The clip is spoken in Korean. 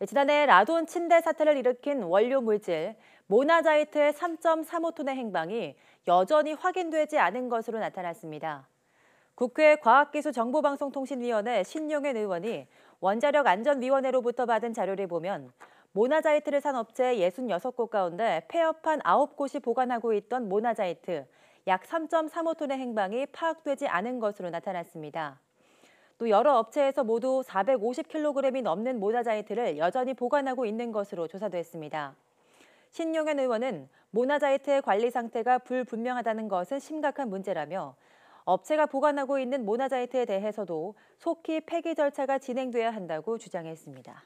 예, 지난해 라돈 침대 사태를 일으킨 원료 물질 모나자이트의 3.35톤의 행방이 여전히 확인되지 않은 것으로 나타났습니다. 국회 과학기술정보방송통신위원회 신용현 의원이 원자력안전위원회로부터 받은 자료를 보면 모나자이트를 산 업체 66곳 가운데 폐업한 9곳이 보관하고 있던 모나자이트 약 3.35톤의 행방이 파악되지 않은 것으로 나타났습니다. 또 여러 업체에서 모두 450kg이 넘는 모나자이트를 여전히 보관하고 있는 것으로 조사됐습니다. 신용현 의원은 모나자이트의 관리 상태가 불분명하다는 것은 심각한 문제라며 업체가 보관하고 있는 모나자이트에 대해서도 속히 폐기 절차가 진행돼야 한다고 주장했습니다.